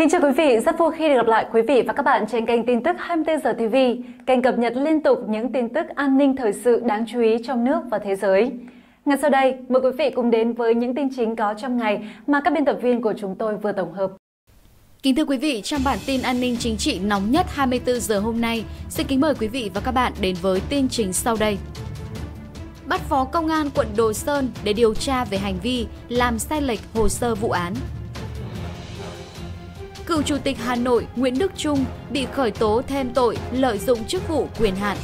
Kính chào quý vị, rất vui khi được gặp lại quý vị và các bạn trên kênh tin tức 24 giờ TV, kênh cập nhật liên tục những tin tức an ninh thời sự đáng chú ý trong nước và thế giới. Ngay sau đây, mời quý vị cùng đến với những tin chính có trong ngày mà các biên tập viên của chúng tôi vừa tổng hợp. Kính thưa quý vị, trong bản tin an ninh chính trị nóng nhất 24 giờ hôm nay, xin kính mời quý vị và các bạn đến với tin chính sau đây. Bắt phó công an quận Đồ Sơn để điều tra về hành vi làm sai lệch hồ sơ vụ án cựu Chủ tịch Hà Nội Nguyễn Đức Trung bị khởi tố thêm tội lợi dụng chức vụ quyền hạn.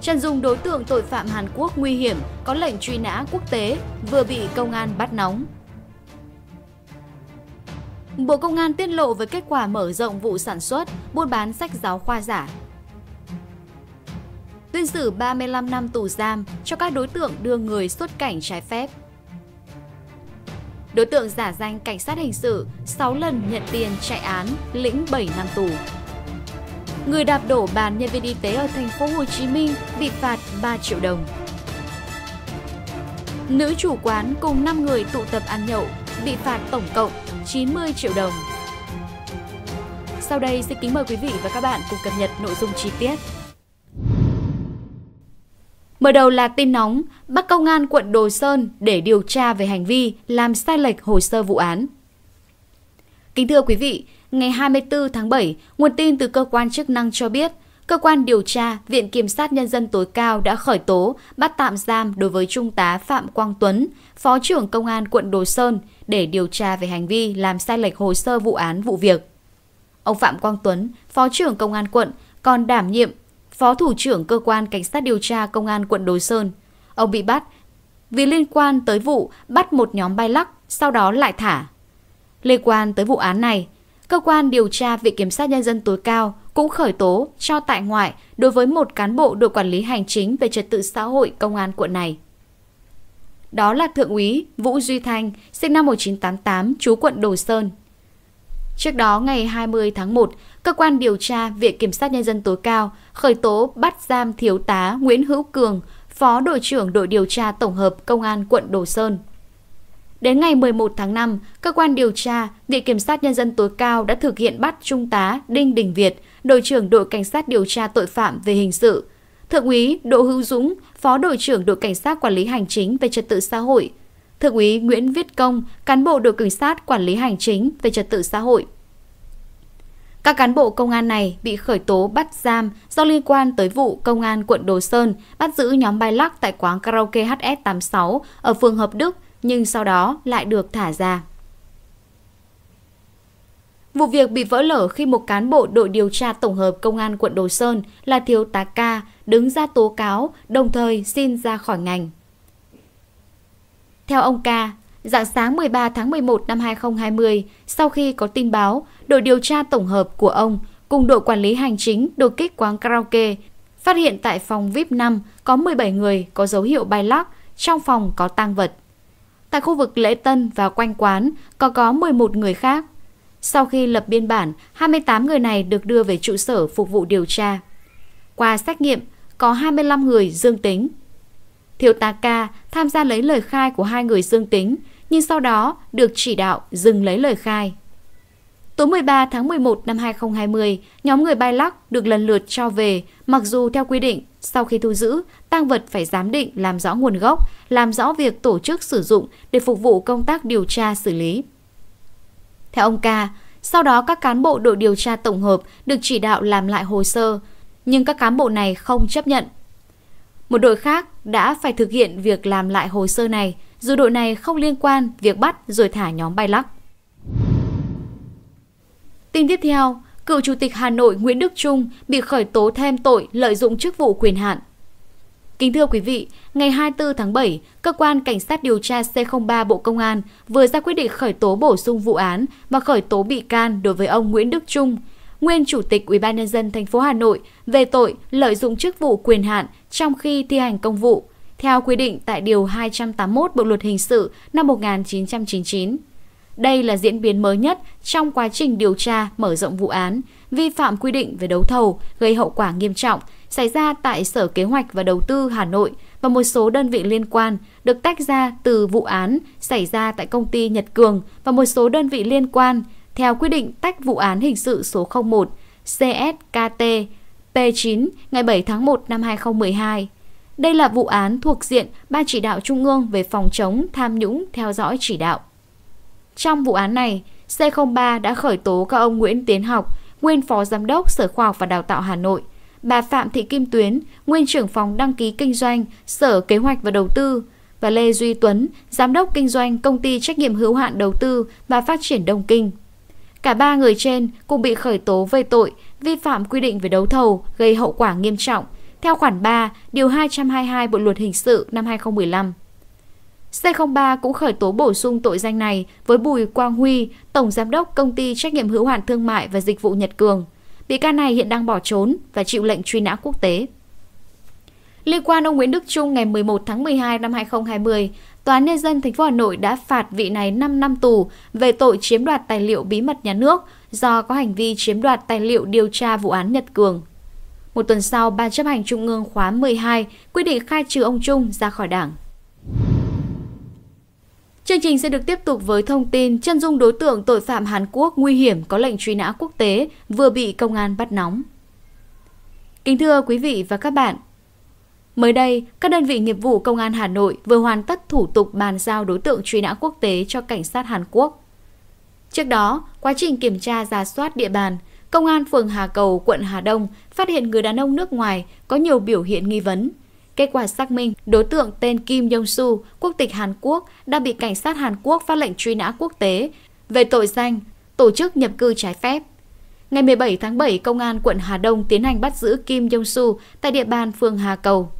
Trần Dung đối tượng tội phạm Hàn Quốc nguy hiểm có lệnh truy nã quốc tế vừa bị công an bắt nóng. Bộ Công an tiết lộ với kết quả mở rộng vụ sản xuất, buôn bán sách giáo khoa giả. Tuyên xử 35 năm tù giam cho các đối tượng đưa người xuất cảnh trái phép. Đối tượng giả danh cảnh sát hình sự 6 lần nhận tiền chạy án, lĩnh 7 năm tù. Người đạp đổ bàn nhân viên y tế ở thành phố Hồ Chí Minh bị phạt 3 triệu đồng. Nữ chủ quán cùng 5 người tụ tập ăn nhậu bị phạt tổng cộng 90 triệu đồng. Sau đây xin kính mời quý vị và các bạn cùng cập nhật nội dung chi tiết. Mở đầu là tin nóng, bắt công an quận Đồ Sơn để điều tra về hành vi làm sai lệch hồ sơ vụ án. Kính thưa quý vị, ngày 24 tháng 7, nguồn tin từ cơ quan chức năng cho biết, cơ quan điều tra Viện Kiểm sát Nhân dân tối cao đã khởi tố, bắt tạm giam đối với Trung tá Phạm Quang Tuấn, Phó trưởng Công an quận Đồ Sơn để điều tra về hành vi làm sai lệch hồ sơ vụ án vụ việc. Ông Phạm Quang Tuấn, Phó trưởng Công an quận, còn đảm nhiệm Phó Thủ trưởng Cơ quan Cảnh sát điều tra Công an quận Đồ Sơn. Ông bị bắt vì liên quan tới vụ bắt một nhóm bay lắc, sau đó lại thả. Liên quan tới vụ án này, Cơ quan điều tra Viện Kiểm sát Nhân dân tối cao cũng khởi tố cho tại ngoại đối với một cán bộ đội quản lý hành chính về trật tự xã hội công an quận này. Đó là Thượng úy Vũ Duy Thanh, sinh năm 1988, chú quận Đồ Sơn. Trước đó ngày 20 tháng 1, cơ quan điều tra Viện Kiểm sát Nhân dân tối cao khởi tố bắt giam thiếu tá Nguyễn Hữu Cường, Phó đội trưởng đội điều tra tổng hợp Công an quận Đồ Sơn. Đến ngày 11 tháng 5, cơ quan điều tra Viện Kiểm sát Nhân dân tối cao đã thực hiện bắt Trung tá Đinh Đình Việt, đội trưởng đội cảnh sát điều tra tội phạm về hình sự, Thượng úy Đỗ Hữu Dũng, Phó đội trưởng đội cảnh sát quản lý hành chính về trật tự xã hội, Thượng úy Nguyễn Viết Công, cán bộ đội cảnh sát quản lý hành chính về trật tự xã hội. Các cán bộ công an này bị khởi tố bắt giam do liên quan tới vụ công an quận Đồ Sơn bắt giữ nhóm bay lắc tại quán karaoke HS86 ở phường Hợp Đức nhưng sau đó lại được thả ra. Vụ việc bị vỡ lở khi một cán bộ đội điều tra tổng hợp công an quận Đồ Sơn là thiếu tá ca đứng ra tố cáo, đồng thời xin ra khỏi ngành. Theo ông ca, Dạng sáng 13 tháng 11 năm 2020, sau khi có tin báo, đội điều tra tổng hợp của ông cùng đội quản lý hành chính đột kích quán karaoke phát hiện tại phòng VIP 5 có 17 người có dấu hiệu bay lắc, trong phòng có tang vật. Tại khu vực lễ tân và quanh quán còn có 11 người khác. Sau khi lập biên bản, 28 người này được đưa về trụ sở phục vụ điều tra. Qua xét nghiệm, có 25 người dương tính, Thiếu tá Ca tham gia lấy lời khai của hai người dương tính, nhưng sau đó được chỉ đạo dừng lấy lời khai. Tối 13 tháng 11 năm 2020, nhóm người bay lắc được lần lượt cho về, mặc dù theo quy định, sau khi thu giữ, tăng vật phải giám định làm rõ nguồn gốc, làm rõ việc tổ chức sử dụng để phục vụ công tác điều tra xử lý. Theo ông Ca, sau đó các cán bộ đội điều tra tổng hợp được chỉ đạo làm lại hồ sơ, nhưng các cán bộ này không chấp nhận một đội khác đã phải thực hiện việc làm lại hồ sơ này, dù đội này không liên quan việc bắt rồi thả nhóm bay lắc. Tin tiếp theo, cựu Chủ tịch Hà Nội Nguyễn Đức Trung bị khởi tố thêm tội lợi dụng chức vụ quyền hạn. Kính thưa quý vị, ngày 24 tháng 7, Cơ quan Cảnh sát điều tra C03 Bộ Công an vừa ra quyết định khởi tố bổ sung vụ án và khởi tố bị can đối với ông Nguyễn Đức Trung, nguyên Chủ tịch UBND tp Hà Nội về tội lợi dụng chức vụ quyền hạn trong khi thi hành công vụ, theo quy định tại Điều 281 Bộ Luật Hình sự năm 1999. Đây là diễn biến mới nhất trong quá trình điều tra mở rộng vụ án, vi phạm quy định về đấu thầu gây hậu quả nghiêm trọng xảy ra tại Sở Kế hoạch và Đầu tư Hà Nội và một số đơn vị liên quan được tách ra từ vụ án xảy ra tại công ty Nhật Cường và một số đơn vị liên quan theo quyết định tách vụ án hình sự số 01 CSKT P9 ngày 7 tháng 1 năm 2012. Đây là vụ án thuộc diện Ban chỉ đạo Trung ương về phòng chống tham nhũng theo dõi chỉ đạo. Trong vụ án này, C03 đã khởi tố các ông Nguyễn Tiến Học, nguyên Phó Giám đốc Sở Khoa học và Đào tạo Hà Nội, bà Phạm Thị Kim Tuyến, nguyên trưởng phòng đăng ký kinh doanh Sở Kế hoạch và Đầu tư và Lê Duy Tuấn, giám đốc kinh doanh công ty trách nhiệm hữu hạn đầu tư và phát triển Đông Kinh. Cả ba người trên cũng bị khởi tố về tội vi phạm quy định về đấu thầu gây hậu quả nghiêm trọng theo khoản 3, điều 222 Bộ luật hình sự năm 2015. C03 cũng khởi tố bổ sung tội danh này với Bùi Quang Huy, tổng giám đốc công ty trách nhiệm hữu hạn thương mại và dịch vụ Nhật Cường. Bị can này hiện đang bỏ trốn và chịu lệnh truy nã quốc tế. Liên quan ông Nguyễn Đức Trung ngày 11 tháng 12 năm 2020, Tòa án Nhân dân tp Hà Nội đã phạt vị này 5 năm tù về tội chiếm đoạt tài liệu bí mật nhà nước do có hành vi chiếm đoạt tài liệu điều tra vụ án Nhật Cường. Một tuần sau, Ban chấp hành Trung ương khóa 12 quyết định khai trừ ông Trung ra khỏi đảng. Chương trình sẽ được tiếp tục với thông tin chân dung đối tượng tội phạm Hàn Quốc nguy hiểm có lệnh truy nã quốc tế vừa bị công an bắt nóng. Kính thưa quý vị và các bạn, Mới đây, các đơn vị nghiệp vụ Công an Hà Nội vừa hoàn tất thủ tục bàn giao đối tượng truy nã quốc tế cho cảnh sát Hàn Quốc. Trước đó, quá trình kiểm tra giả soát địa bàn, Công an phường Hà Cầu, quận Hà Đông phát hiện người đàn ông nước ngoài có nhiều biểu hiện nghi vấn. Kết quả xác minh, đối tượng tên Kim Yong su quốc tịch Hàn Quốc, đã bị cảnh sát Hàn Quốc phát lệnh truy nã quốc tế về tội danh tổ chức nhập cư trái phép. Ngày 17 tháng 7, Công an quận Hà Đông tiến hành bắt giữ Kim Yong su tại địa bàn phường Hà Cầu.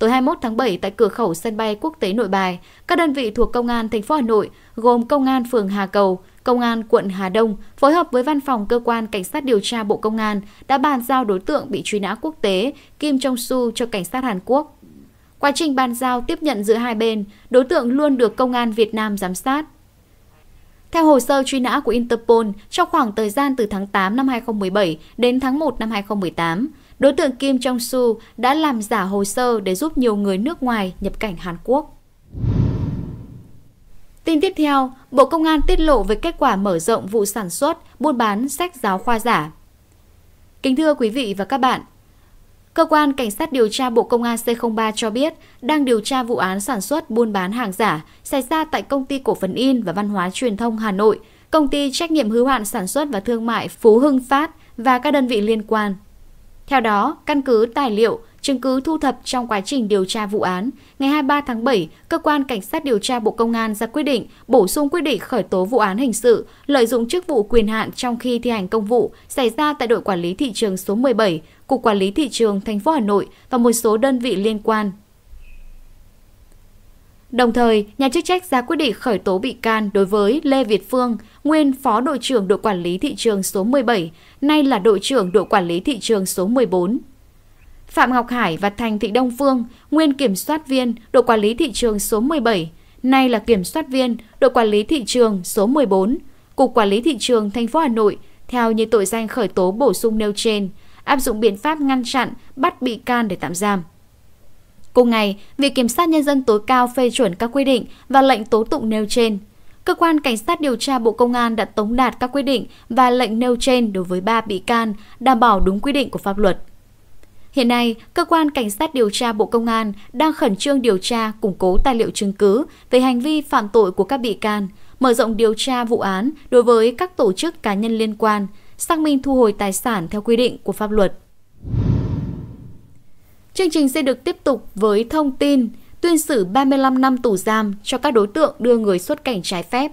Tối 21 tháng 7 tại cửa khẩu sân bay quốc tế Nội Bài, các đơn vị thuộc Công an thành phố Hà Nội gồm Công an phường Hà Cầu, Công an quận Hà Đông phối hợp với Văn phòng Cơ quan Cảnh sát điều tra Bộ Công an đã bàn giao đối tượng bị truy nã quốc tế Kim Jong Su cho cảnh sát Hàn Quốc. Quá trình bàn giao tiếp nhận giữa hai bên, đối tượng luôn được Công an Việt Nam giám sát. Theo hồ sơ truy nã của Interpol, trong khoảng thời gian từ tháng 8 năm 2017 đến tháng 1 năm 2018, Đối tượng Kim Jong-su đã làm giả hồ sơ để giúp nhiều người nước ngoài nhập cảnh Hàn Quốc. Tin tiếp theo, Bộ Công an tiết lộ về kết quả mở rộng vụ sản xuất, buôn bán sách giáo khoa giả. Kính thưa quý vị và các bạn, Cơ quan Cảnh sát điều tra Bộ Công an C03 cho biết đang điều tra vụ án sản xuất buôn bán hàng giả xảy ra tại Công ty Cổ phần In và Văn hóa Truyền thông Hà Nội, Công ty Trách nhiệm hữu hạn Sản xuất và Thương mại Phú Hưng Phát và các đơn vị liên quan. Theo đó, căn cứ tài liệu, chứng cứ thu thập trong quá trình điều tra vụ án, ngày 23 tháng 7, Cơ quan Cảnh sát điều tra Bộ Công an ra quyết định bổ sung quyết định khởi tố vụ án hình sự lợi dụng chức vụ quyền hạn trong khi thi hành công vụ xảy ra tại đội quản lý thị trường số 17, Cục Quản lý Thị trường thành phố Hà Nội và một số đơn vị liên quan Đồng thời, nhà chức trách ra quyết định khởi tố bị can đối với Lê Việt Phương, nguyên Phó đội trưởng đội quản lý thị trường số 17, nay là đội trưởng đội quản lý thị trường số 14. Phạm Ngọc Hải và Thành Thị Đông Phương, nguyên kiểm soát viên đội quản lý thị trường số 17, nay là kiểm soát viên đội quản lý thị trường số 14, Cục Quản lý Thị trường thành phố Hà Nội, theo như tội danh khởi tố bổ sung nêu trên, áp dụng biện pháp ngăn chặn, bắt bị can để tạm giam. Cùng ngày, Viện Kiểm sát Nhân dân tối cao phê chuẩn các quy định và lệnh tố tụng nêu trên. Cơ quan Cảnh sát điều tra Bộ Công an đã tống đạt các quy định và lệnh nêu trên đối với 3 bị can, đảm bảo đúng quy định của pháp luật. Hiện nay, Cơ quan Cảnh sát điều tra Bộ Công an đang khẩn trương điều tra, củng cố tài liệu chứng cứ về hành vi phạm tội của các bị can, mở rộng điều tra vụ án đối với các tổ chức cá nhân liên quan, xác minh thu hồi tài sản theo quy định của pháp luật. Chương trình sẽ được tiếp tục với thông tin tuyên xử 35 năm tù giam cho các đối tượng đưa người xuất cảnh trái phép.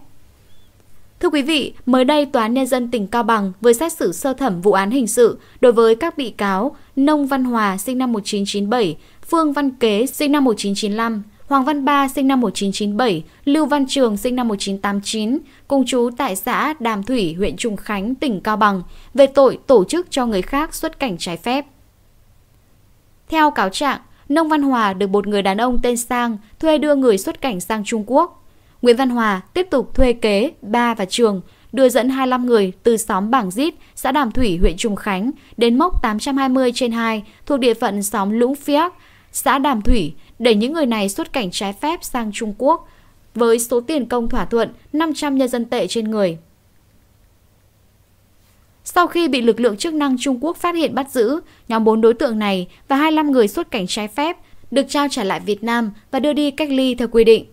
Thưa quý vị, mới đây Tòa án Nhân dân tỉnh Cao Bằng vừa xét xử sơ thẩm vụ án hình sự đối với các bị cáo Nông Văn Hòa sinh năm 1997, Phương Văn Kế sinh năm 1995, Hoàng Văn Ba sinh năm 1997, Lưu Văn Trường sinh năm 1989, cùng chú tại xã Đàm Thủy, huyện Trùng Khánh, tỉnh Cao Bằng, về tội tổ chức cho người khác xuất cảnh trái phép. Theo cáo trạng, Nông Văn Hòa được một người đàn ông tên Sang thuê đưa người xuất cảnh sang Trung Quốc. Nguyễn Văn Hòa tiếp tục thuê kế, ba và trường đưa dẫn 25 người từ xóm Bảng Dít, xã Đàm Thủy, huyện Trùng Khánh đến mốc 820 trên 2 thuộc địa phận xóm Lũng Phiác, xã Đàm Thủy để những người này xuất cảnh trái phép sang Trung Quốc với số tiền công thỏa thuận 500 nhân dân tệ trên người. Sau khi bị lực lượng chức năng Trung Quốc phát hiện bắt giữ, nhóm 4 đối tượng này và 25 người xuất cảnh trái phép được trao trả lại Việt Nam và đưa đi cách ly theo quy định.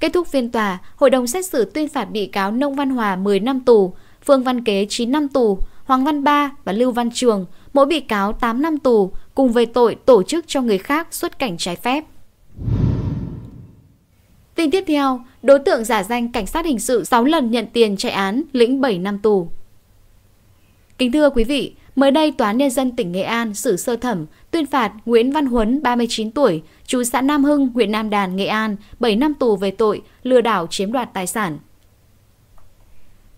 Kết thúc phiên tòa, hội đồng xét xử tuyên phạt bị cáo Nông Văn Hòa 10 năm tù, Phương Văn Kế 9 năm tù, Hoàng Văn Ba và Lưu Văn Trường, mỗi bị cáo 8 năm tù, cùng về tội tổ chức cho người khác xuất cảnh trái phép. Tin tiếp theo, đối tượng giả danh cảnh sát hình sự 6 lần nhận tiền chạy án, lĩnh 7 năm tù. Kính thưa quý vị, mới đây Tòa án Nhân dân tỉnh Nghệ An xử sơ thẩm tuyên phạt Nguyễn Văn Huấn, 39 tuổi, chú xã Nam Hưng, huyện Nam Đàn, Nghệ An, 7 năm tù về tội lừa đảo chiếm đoạt tài sản.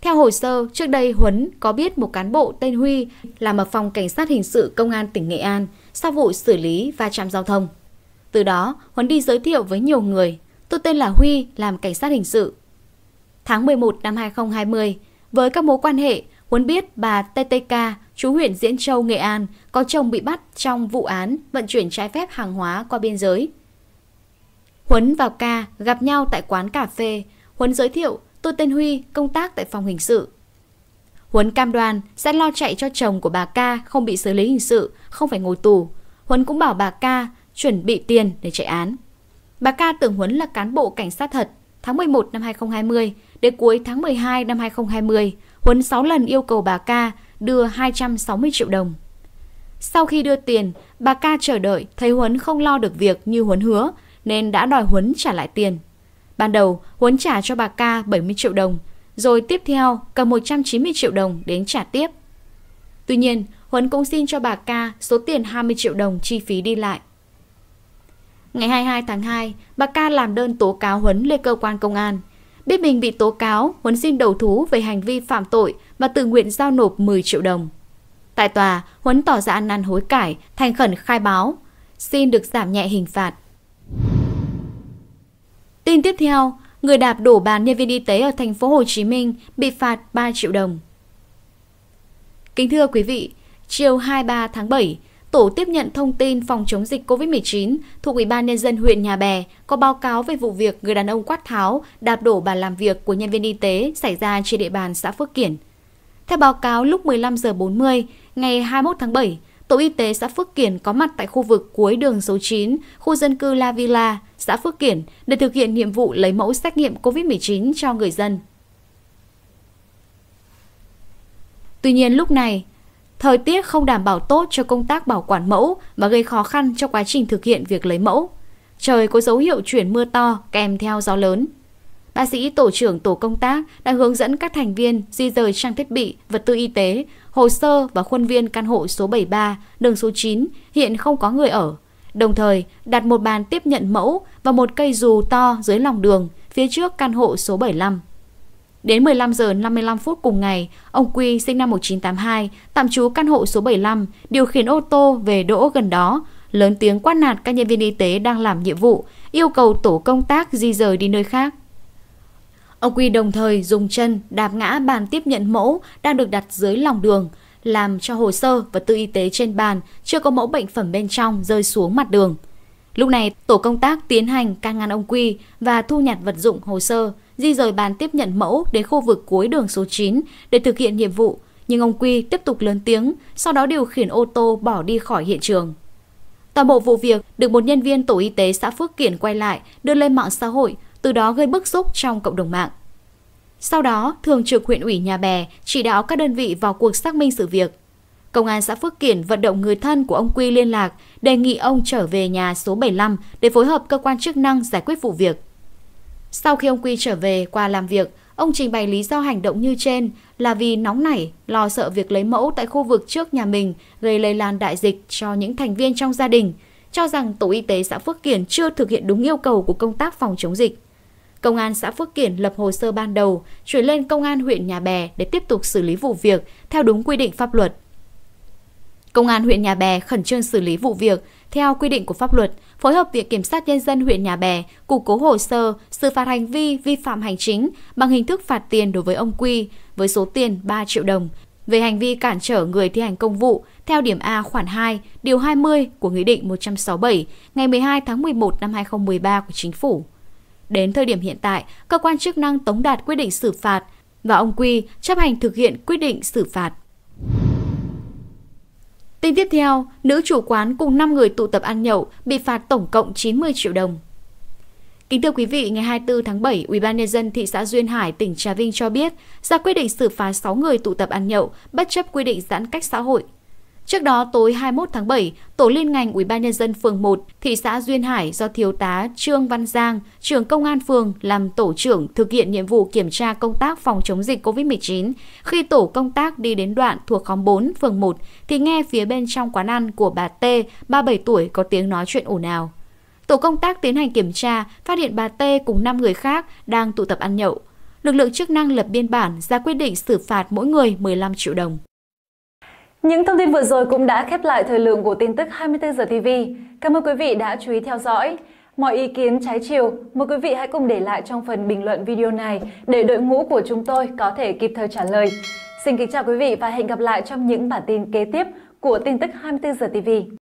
Theo hồ sơ, trước đây Huấn có biết một cán bộ tên Huy làm ở phòng cảnh sát hình sự công an tỉnh Nghệ An sau vụ xử lý va chạm giao thông. Từ đó, Huấn đi giới thiệu với nhiều người, tôi tên là Huy, làm cảnh sát hình sự. Tháng 11 năm 2020, với các mối quan hệ, Huấn biết bà TTK, chú huyện Diễn Châu, Nghệ An, có chồng bị bắt trong vụ án vận chuyển trái phép hàng hóa qua biên giới. Huấn và Ca gặp nhau tại quán cà phê. Huấn giới thiệu, tôi tên Huy, công tác tại phòng hình sự. Huấn cam đoan sẽ lo chạy cho chồng của bà Ca không bị xử lý hình sự, không phải ngồi tù. Huấn cũng bảo bà Ca chuẩn bị tiền để chạy án. Bà Ca tưởng Huấn là cán bộ cảnh sát thật. Tháng 11 năm 2020 đến cuối tháng 12 năm 2020, Huấn 6 lần yêu cầu bà ca đưa 260 triệu đồng. Sau khi đưa tiền, bà ca chờ đợi thấy Huấn không lo được việc như Huấn hứa nên đã đòi Huấn trả lại tiền. Ban đầu, Huấn trả cho bà ca 70 triệu đồng, rồi tiếp theo cầm 190 triệu đồng đến trả tiếp. Tuy nhiên, Huấn cũng xin cho bà ca số tiền 20 triệu đồng chi phí đi lại. Ngày 22 tháng 2, bà ca làm đơn tố cáo Huấn lên cơ quan công an – Biết mình bị tố cáo, Huấn xin đầu thú về hành vi phạm tội và tự nguyện giao nộp 10 triệu đồng. Tại tòa, Huấn tỏ ra ăn năn hối cải, thành khẩn khai báo, xin được giảm nhẹ hình phạt. Tin tiếp theo, người đạp đổ bàn nhân viên y tế ở thành phố Hồ Chí Minh bị phạt 3 triệu đồng. Kính thưa quý vị, chiều 23 tháng 7, Tổ tiếp nhận thông tin phòng chống dịch COVID-19 thuộc Ủy ban nhân dân huyện Nhà Bè có báo cáo về vụ việc người đàn ông quát tháo đạp đổ bàn làm việc của nhân viên y tế xảy ra trên địa bàn xã Phước Kiển. Theo báo cáo lúc 15 giờ 40 ngày 21 tháng 7, Tổ y tế xã Phước Kiển có mặt tại khu vực cuối đường số 9, khu dân cư La Villa, xã Phước Kiển để thực hiện nhiệm vụ lấy mẫu xét nghiệm COVID-19 cho người dân. Tuy nhiên lúc này, Thời tiết không đảm bảo tốt cho công tác bảo quản mẫu và gây khó khăn cho quá trình thực hiện việc lấy mẫu. Trời có dấu hiệu chuyển mưa to kèm theo gió lớn. Bác sĩ tổ trưởng tổ công tác đã hướng dẫn các thành viên di rời trang thiết bị, vật tư y tế, hồ sơ và khuôn viên căn hộ số 73, đường số 9, hiện không có người ở. Đồng thời, đặt một bàn tiếp nhận mẫu và một cây dù to dưới lòng đường, phía trước căn hộ số 75. Đến 15 giờ 55 phút cùng ngày, ông Quy sinh năm 1982, tạm trú căn hộ số 75, điều khiển ô tô về đỗ gần đó, lớn tiếng quát nạt các nhân viên y tế đang làm nhiệm vụ, yêu cầu tổ công tác di rời đi nơi khác. Ông Quy đồng thời dùng chân đạp ngã bàn tiếp nhận mẫu đang được đặt dưới lòng đường, làm cho hồ sơ và tư y tế trên bàn chưa có mẫu bệnh phẩm bên trong rơi xuống mặt đường. Lúc này, tổ công tác tiến hành can ngăn ông Quy và thu nhặt vật dụng hồ sơ, di rời bàn tiếp nhận mẫu đến khu vực cuối đường số 9 để thực hiện nhiệm vụ, nhưng ông Quy tiếp tục lớn tiếng, sau đó điều khiển ô tô bỏ đi khỏi hiện trường. Toàn bộ vụ việc được một nhân viên tổ y tế xã Phước Kiển quay lại, đưa lên mạng xã hội, từ đó gây bức xúc trong cộng đồng mạng. Sau đó, Thường trực huyện ủy Nhà Bè chỉ đạo các đơn vị vào cuộc xác minh sự việc. Công an xã Phước Kiển vận động người thân của ông Quy liên lạc, đề nghị ông trở về nhà số 75 để phối hợp cơ quan chức năng giải quyết vụ việc. Sau khi ông Quy trở về qua làm việc, ông trình bày lý do hành động như trên là vì nóng nảy, lo sợ việc lấy mẫu tại khu vực trước nhà mình gây lây lan đại dịch cho những thành viên trong gia đình, cho rằng Tổ y tế xã Phước Kiển chưa thực hiện đúng yêu cầu của công tác phòng chống dịch. Công an xã Phước Kiển lập hồ sơ ban đầu, chuyển lên công an huyện Nhà Bè để tiếp tục xử lý vụ việc theo đúng quy định pháp luật. Công an huyện Nhà Bè khẩn trương xử lý vụ việc, theo quy định của pháp luật, phối hợp Viện Kiểm sát Nhân dân huyện Nhà Bè củng cố hồ sơ xử phạt hành vi vi phạm hành chính bằng hình thức phạt tiền đối với ông Quy với số tiền 3 triệu đồng về hành vi cản trở người thi hành công vụ theo điểm A khoản 2, điều 20 của Nghị định 167 ngày 12 tháng 11 năm 2013 của Chính phủ. Đến thời điểm hiện tại, cơ quan chức năng tống đạt quyết định xử phạt và ông Quy chấp hành thực hiện quyết định xử phạt. Tin tiếp theo, nữ chủ quán cùng 5 người tụ tập ăn nhậu bị phạt tổng cộng 90 triệu đồng. Kính thưa quý vị, ngày 24 tháng 7, UBND thị xã Duyên Hải, tỉnh Trà Vinh cho biết ra quyết định xử phạt 6 người tụ tập ăn nhậu bất chấp quy định giãn cách xã hội Trước đó, tối 21 tháng 7, Tổ liên ngành UBND phường 1, thị xã Duyên Hải do Thiếu tá Trương Văn Giang, trưởng công an phường làm tổ trưởng thực hiện nhiệm vụ kiểm tra công tác phòng chống dịch COVID-19. Khi tổ công tác đi đến đoạn thuộc khóm 4, phường 1, thì nghe phía bên trong quán ăn của bà T, 37 tuổi, có tiếng nói chuyện ồn ào. Tổ công tác tiến hành kiểm tra, phát hiện bà T cùng 5 người khác đang tụ tập ăn nhậu. Lực lượng chức năng lập biên bản ra quyết định xử phạt mỗi người 15 triệu đồng. Những thông tin vừa rồi cũng đã khép lại thời lượng của tin tức 24 giờ TV. Cảm ơn quý vị đã chú ý theo dõi. Mọi ý kiến trái chiều, mời quý vị hãy cùng để lại trong phần bình luận video này để đội ngũ của chúng tôi có thể kịp thời trả lời. Xin kính chào quý vị và hẹn gặp lại trong những bản tin kế tiếp của tin tức 24 giờ TV.